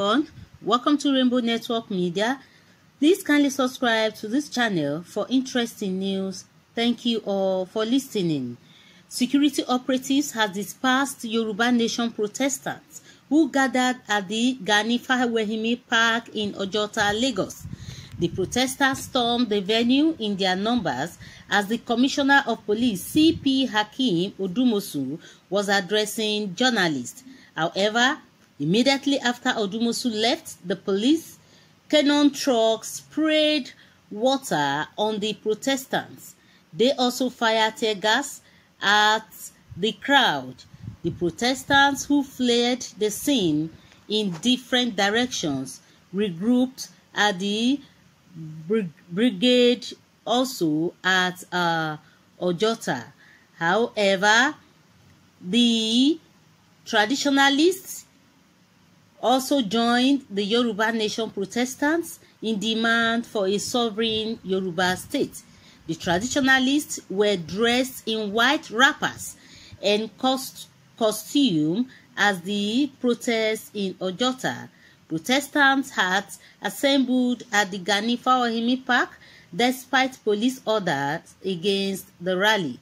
on. Welcome to Rainbow Network Media. Please kindly subscribe to this channel for interesting news. Thank you all for listening. Security operatives have dispersed Yoruba Nation protesters who gathered at the Gani Fawehimi Park in Ojota, Lagos. The protesters stormed the venue in their numbers as the Commissioner of Police, CP Hakim Odumosu, was addressing journalists. However, Immediately after Odumosu left, the police cannon trucks sprayed water on the protestants. They also fired tear gas at the crowd. The protestants who fled the scene in different directions regrouped at the brigade also at uh, Ojota. However, the traditionalists also joined the Yoruba Nation Protestants in demand for a sovereign Yoruba state. The traditionalists were dressed in white wrappers and cost costume as the protest in Ojota. Protestants had assembled at the Ganifa Ohimi Park despite police orders against the rally.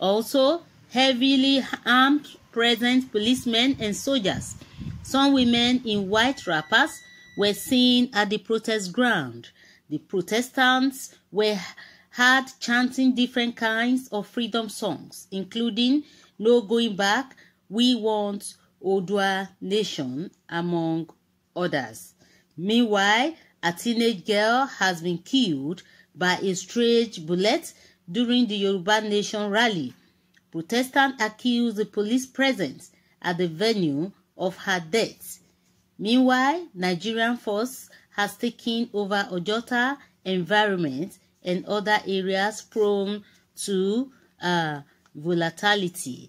Also, heavily armed present policemen and soldiers. Some women in white wrappers were seen at the protest ground. The protestants were heard chanting different kinds of freedom songs, including No Going Back, We Want Odua Nation, among others. Meanwhile, a teenage girl has been killed by a stray bullet during the Yoruba Nation rally Protestant accused the police presence at the venue of her death. Meanwhile, Nigerian force has taken over Ojota environment and other areas prone to uh, volatility.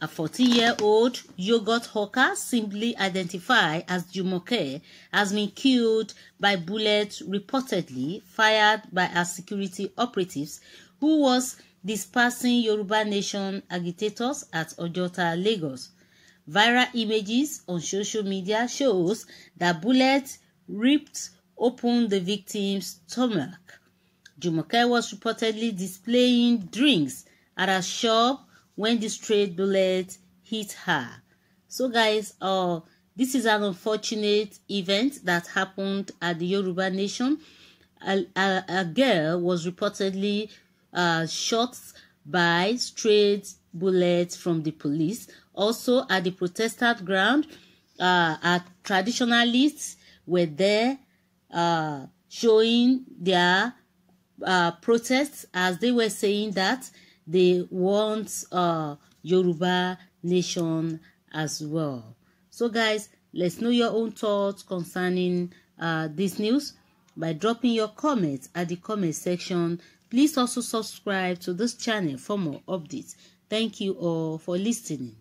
A 40-year-old yogurt hawker simply identified as Jumoke has been killed by bullets reportedly fired by a security operatives who was Dispersing Yoruba Nation agitators at Ojota, Lagos. Viral images on social media shows that bullets ripped open the victim's stomach. Jumoke was reportedly displaying drinks at a shop when the stray bullet hit her. So guys, uh, this is an unfortunate event that happened at the Yoruba Nation. A, a, a girl was reportedly uh, shot by straight bullets from the police. Also, at the protestant ground, uh, our traditionalists were there uh, showing their uh, protests as they were saying that they want uh, Yoruba nation as well. So, guys, let's know your own thoughts concerning uh, this news by dropping your comments at the comment section Please also subscribe to this channel for more updates. Thank you all for listening.